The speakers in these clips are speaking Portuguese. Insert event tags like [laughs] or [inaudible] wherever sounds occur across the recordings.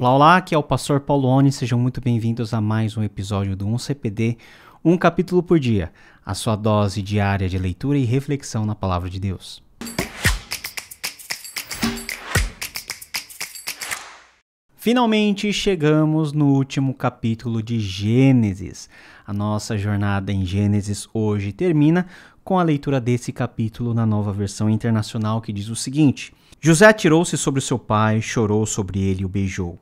Olá, olá, aqui é o Pastor Paulo Oni, sejam muito bem-vindos a mais um episódio do 1CPD, um capítulo por dia, a sua dose diária de leitura e reflexão na Palavra de Deus. Finalmente chegamos no último capítulo de Gênesis. A nossa jornada em Gênesis hoje termina com a leitura desse capítulo na nova versão internacional que diz o seguinte: José atirou-se sobre seu pai, chorou sobre ele e o beijou.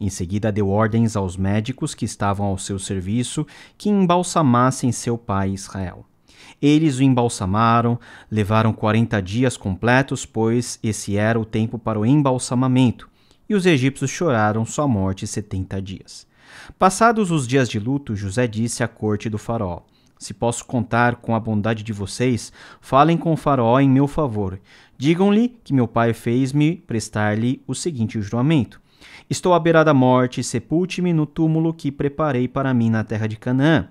Em seguida, deu ordens aos médicos que estavam ao seu serviço que embalsamassem seu pai Israel. Eles o embalsamaram, levaram 40 dias completos, pois esse era o tempo para o embalsamamento, e os egípcios choraram sua morte 70 dias. Passados os dias de luto, José disse à corte do faraó: Se posso contar com a bondade de vocês, falem com o faraó em meu favor. Digam-lhe que meu pai fez-me prestar-lhe o seguinte juramento: Estou à beira da morte, sepulte-me no túmulo que preparei para mim na terra de Canaã.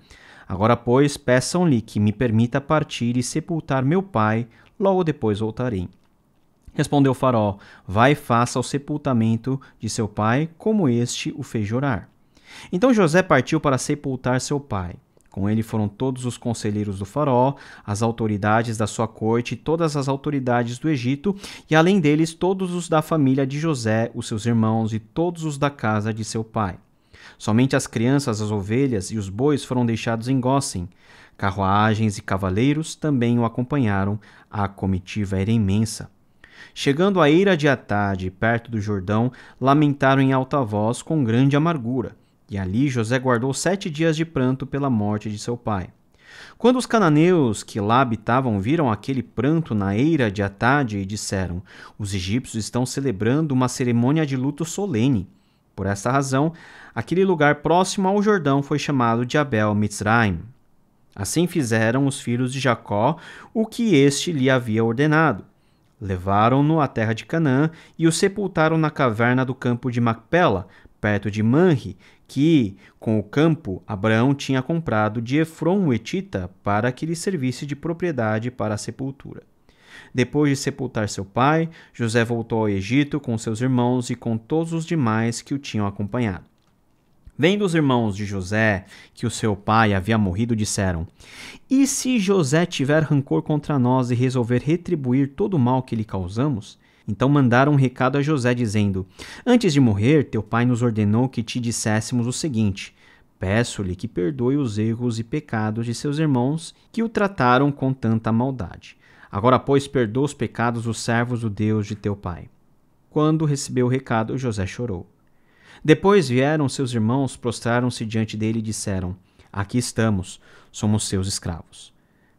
Agora, pois, peçam-lhe que me permita partir e sepultar meu pai, logo depois voltarei. Respondeu Faraó: Vai e faça o sepultamento de seu pai, como este o fez jurar. Então José partiu para sepultar seu pai. Com ele foram todos os conselheiros do faraó, as autoridades da sua corte, todas as autoridades do Egito, e além deles, todos os da família de José, os seus irmãos e todos os da casa de seu pai. Somente as crianças, as ovelhas e os bois foram deixados em Gósen. Carruagens e cavaleiros também o acompanharam. A comitiva era imensa. Chegando à eira de Atade, perto do Jordão, lamentaram em alta voz com grande amargura. E ali José guardou sete dias de pranto pela morte de seu pai. Quando os cananeus que lá habitavam viram aquele pranto na eira de Atade, disseram: Os egípcios estão celebrando uma cerimônia de luto solene. Por esta razão, aquele lugar próximo ao Jordão foi chamado de Abel Mitzraim. Assim fizeram os filhos de Jacó o que este lhe havia ordenado. Levaram-no à terra de Canaã e o sepultaram na caverna do campo de Macpela, perto de Manri, que, com o campo, Abraão tinha comprado de Efron o Etita para que lhe servisse de propriedade para a sepultura. Depois de sepultar seu pai, José voltou ao Egito com seus irmãos e com todos os demais que o tinham acompanhado. Vendo os irmãos de José que o seu pai havia morrido, disseram: E se José tiver rancor contra nós e resolver retribuir todo o mal que lhe causamos? Então mandaram um recado a José dizendo: Antes de morrer, teu pai nos ordenou que te disséssemos o seguinte: Peço-lhe que perdoe os erros e pecados de seus irmãos que o trataram com tanta maldade. Agora, pois, perdoa os pecados dos servos do Deus de teu pai. Quando recebeu o recado, José chorou. Depois vieram seus irmãos, prostraram-se diante dele e disseram: Aqui estamos, somos seus escravos.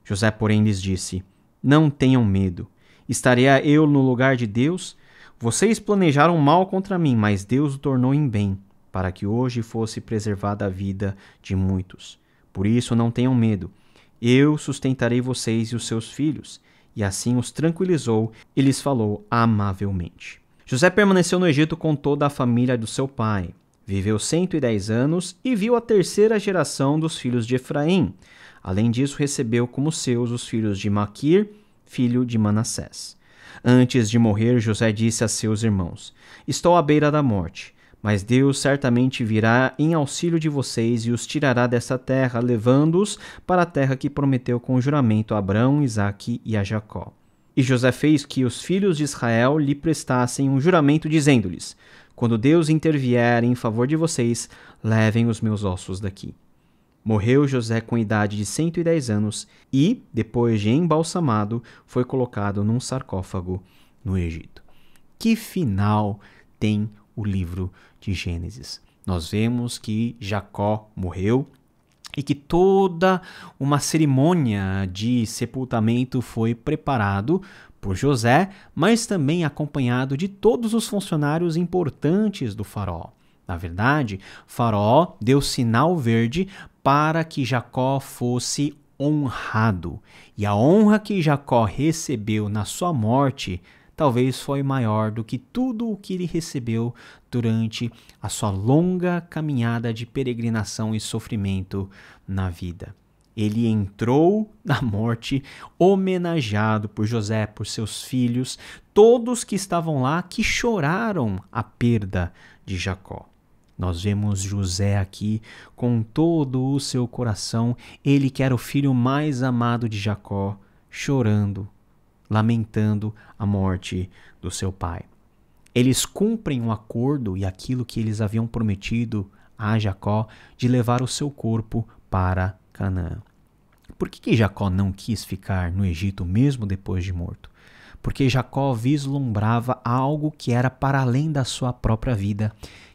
José, porém, lhes disse: Não tenham medo Estaria eu no lugar de Deus? Vocês planejaram mal contra mim, mas Deus o tornou em bem, para que hoje fosse preservada a vida de muitos. Por isso não tenham medo. Eu sustentarei vocês e os seus filhos. E assim os tranquilizou e lhes falou amavelmente. José permaneceu no Egito com toda a família do seu pai. Viveu 110 anos e viu a terceira geração dos filhos de Efraim. Além disso, recebeu como seus os filhos de Maquir filho de Manassés. Antes de morrer, José disse a seus irmãos: Estou à beira da morte, mas Deus certamente virá em auxílio de vocês e os tirará dessa terra, levando-os para a terra que prometeu com juramento a Abraão, Isaque e a Jacó. E José fez que os filhos de Israel lhe prestassem um juramento, dizendo-lhes: Quando Deus intervier em favor de vocês, levem os meus ossos daqui. Morreu José com idade de 110 anos e, depois de embalsamado, foi colocado num sarcófago no Egito. Que final tem o livro de Gênesis? Nós vemos que Jacó morreu e que toda uma cerimônia de sepultamento foi preparado por José, mas também acompanhado de todos os funcionários importantes do faraó. Na verdade, Faraó deu sinal verde para que Jacó fosse honrado. E a honra que Jacó recebeu na sua morte talvez foi maior do que tudo o que ele recebeu durante a sua longa caminhada de peregrinação e sofrimento na vida. Ele entrou [laughs] na morte homenageado por José, por seus filhos, todos que estavam lá que choraram a perda de Jacó. Nós vemos José aqui com todo o seu coração, ele que era o filho mais amado de Jacó, chorando, lamentando a morte do seu pai. Eles cumprem um acordo e aquilo que eles haviam prometido a Jacó de levar o seu corpo para Canaã. Por que, que Jacó não quis ficar no Egito mesmo depois de morto? Porque Jacó vislumbrava algo que era para além da sua própria vida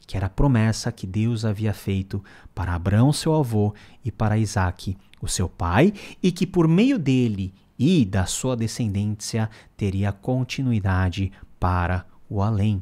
que era a promessa que Deus havia feito para Abraão, seu avô, e para Isaac, o seu pai, e que por meio dele e da sua descendência teria continuidade para o além.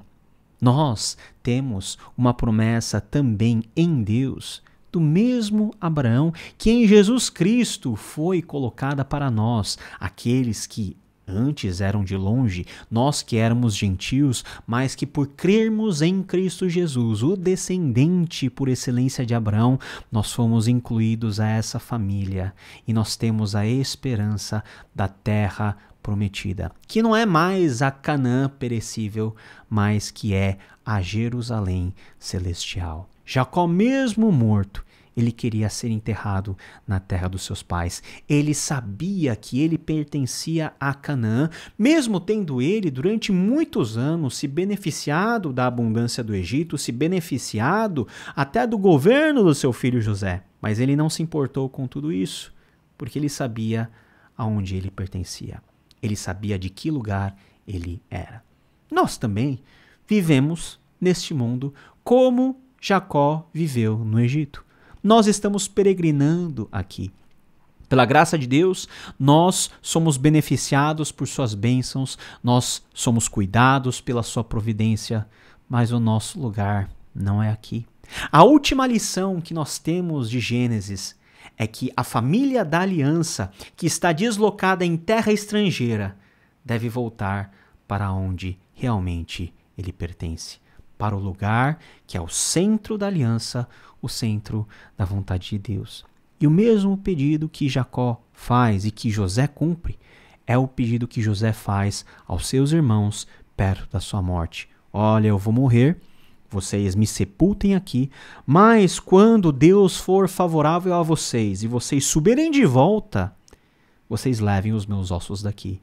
Nós temos uma promessa também em Deus, do mesmo Abraão, que em Jesus Cristo foi colocada para nós, aqueles que Antes eram de longe, nós que éramos gentios, mas que por crermos em Cristo Jesus, o descendente por excelência de Abraão, nós fomos incluídos a essa família e nós temos a esperança da terra prometida, que não é mais a Canaã perecível, mas que é a Jerusalém celestial. Jacó, mesmo morto, ele queria ser enterrado na terra dos seus pais. Ele sabia que ele pertencia a Canaã, mesmo tendo ele, durante muitos anos, se beneficiado da abundância do Egito, se beneficiado até do governo do seu filho José. Mas ele não se importou com tudo isso, porque ele sabia aonde ele pertencia. Ele sabia de que lugar ele era. Nós também vivemos neste mundo como Jacó viveu no Egito. Nós estamos peregrinando aqui. Pela graça de Deus, nós somos beneficiados por suas bênçãos, nós somos cuidados pela sua providência, mas o nosso lugar não é aqui. A última lição que nós temos de Gênesis é que a família da aliança, que está deslocada em terra estrangeira, deve voltar para onde realmente ele pertence para o lugar que é o centro da aliança, o centro da vontade de Deus. E o mesmo pedido que Jacó faz e que José cumpre é o pedido que José faz aos seus irmãos perto da sua morte. Olha, eu vou morrer, vocês me sepultem aqui, mas quando Deus for favorável a vocês e vocês subirem de volta, vocês levem os meus ossos daqui,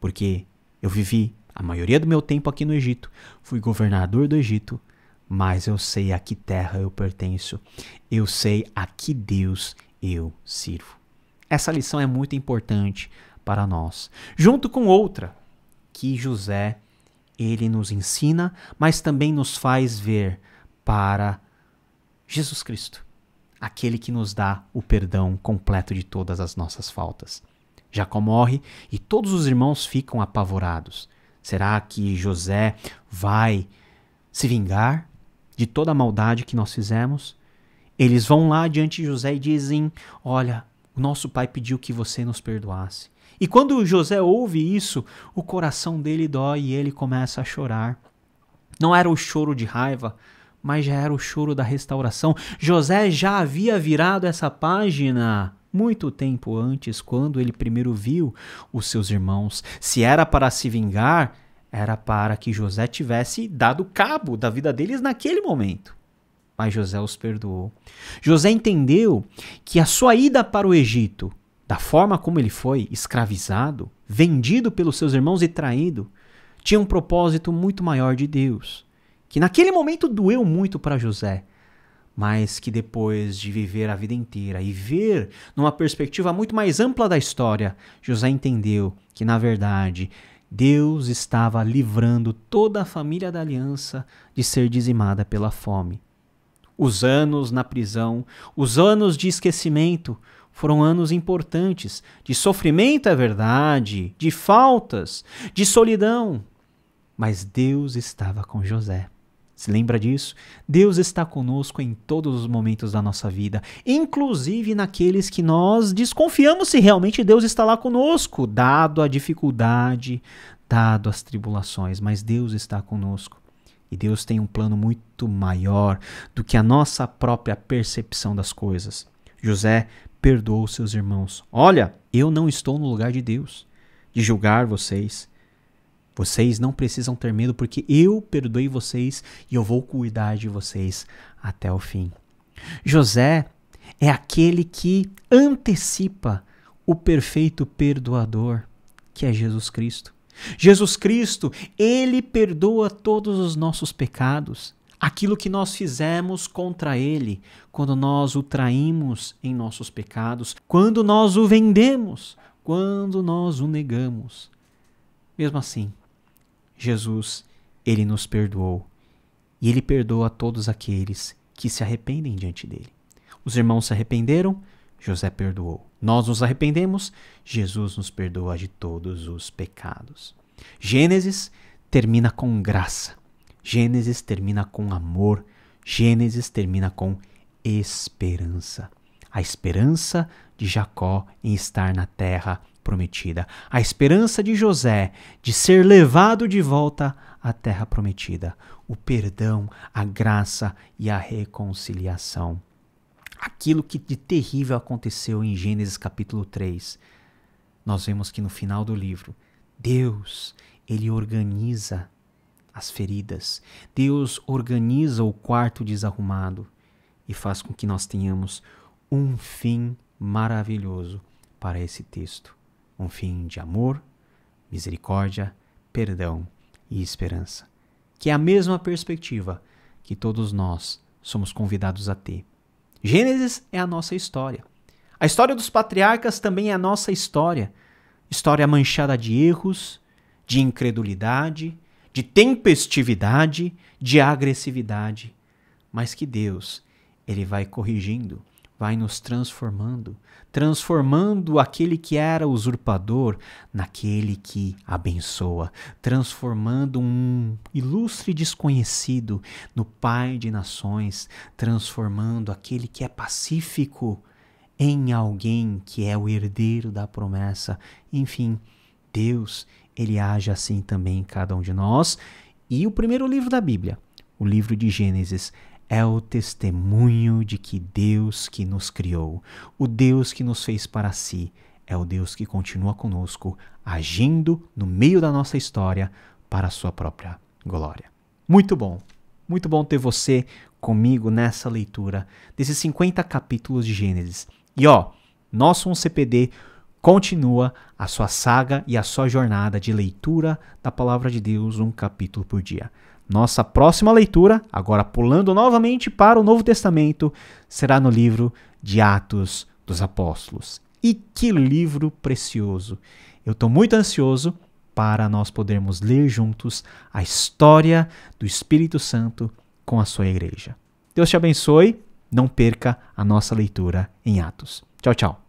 porque eu vivi a maioria do meu tempo aqui no Egito. Fui governador do Egito, mas eu sei a que terra eu pertenço. Eu sei a que Deus eu sirvo. Essa lição é muito importante para nós, junto com outra que José ele nos ensina, mas também nos faz ver para Jesus Cristo, aquele que nos dá o perdão completo de todas as nossas faltas. Jacó morre e todos os irmãos ficam apavorados. Será que José vai se vingar de toda a maldade que nós fizemos? Eles vão lá diante de José e dizem: Olha, o nosso pai pediu que você nos perdoasse. E quando José ouve isso, o coração dele dói e ele começa a chorar. Não era o choro de raiva, mas já era o choro da restauração. José já havia virado essa página muito tempo antes, quando ele primeiro viu os seus irmãos, se era para se vingar, era para que José tivesse dado cabo da vida deles naquele momento. Mas José os perdoou. José entendeu que a sua ida para o Egito, da forma como ele foi escravizado, vendido pelos seus irmãos e traído, tinha um propósito muito maior de Deus, que naquele momento doeu muito para José, mas que depois de viver a vida inteira e ver numa perspectiva muito mais ampla da história, José entendeu que, na verdade, Deus estava livrando toda a família da aliança de ser dizimada pela fome. Os anos na prisão, os anos de esquecimento, foram anos importantes de sofrimento, é verdade, de faltas, de solidão. Mas Deus estava com José. Se lembra disso? Deus está conosco em todos os momentos da nossa vida, inclusive naqueles que nós desconfiamos se realmente Deus está lá conosco, dado a dificuldade, dado as tribulações, mas Deus está conosco. E Deus tem um plano muito maior do que a nossa própria percepção das coisas. José perdoou seus irmãos. Olha, eu não estou no lugar de Deus, de julgar vocês vocês não precisam ter medo, porque eu perdoei vocês e eu vou cuidar de vocês até o fim. José é aquele que antecipa o perfeito perdoador, que é Jesus Cristo. Jesus Cristo, ele perdoa todos os nossos pecados, aquilo que nós fizemos contra ele, quando nós o traímos em nossos pecados, quando nós o vendemos, quando nós o negamos. Mesmo assim, Jesus, ele nos perdoou e ele perdoa a todos aqueles que se arrependem diante dele. Os irmãos se arrependeram, José perdoou. Nós nos arrependemos, Jesus nos perdoa de todos os pecados. Gênesis termina com graça. Gênesis termina com amor. Gênesis termina com esperança. A esperança de Jacó em estar na terra prometida, a esperança de José de ser levado de volta à terra prometida, o perdão, a graça e a reconciliação. Aquilo que de terrível aconteceu em Gênesis capítulo 3, nós vemos que no final do livro, Deus, ele organiza as feridas. Deus organiza o quarto desarrumado e faz com que nós tenhamos um fim maravilhoso para esse texto um fim de amor, misericórdia, perdão e esperança, que é a mesma perspectiva que todos nós somos convidados a ter. Gênesis é a nossa história. A história dos patriarcas também é a nossa história. História manchada de erros, de incredulidade, de tempestividade, de agressividade, mas que Deus, ele vai corrigindo vai nos transformando, transformando aquele que era usurpador naquele que abençoa, transformando um ilustre desconhecido no Pai de nações, transformando aquele que é pacífico em alguém que é o herdeiro da promessa. Enfim, Deus, ele age assim também em cada um de nós. E o primeiro livro da Bíblia, o livro de Gênesis, é o testemunho de que Deus que nos criou, o Deus que nos fez para si, é o Deus que continua conosco, agindo no meio da nossa história para a sua própria glória. Muito bom, muito bom ter você comigo nessa leitura desses 50 capítulos de Gênesis. E ó, nosso 1CPD. Um continua a sua saga e a sua jornada de leitura da Palavra de Deus, um capítulo por dia. Nossa próxima leitura, agora pulando novamente para o Novo Testamento, será no livro de Atos dos Apóstolos. E que livro precioso! Eu estou muito ansioso para nós podermos ler juntos a história do Espírito Santo com a sua igreja. Deus te abençoe, não perca a nossa leitura em Atos. Tchau, tchau.